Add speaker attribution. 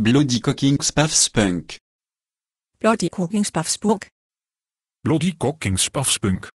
Speaker 1: Bloody cooking spaff spunk.
Speaker 2: Bloody cooking spaff spunk.
Speaker 1: Bloody cooking spaff spunk.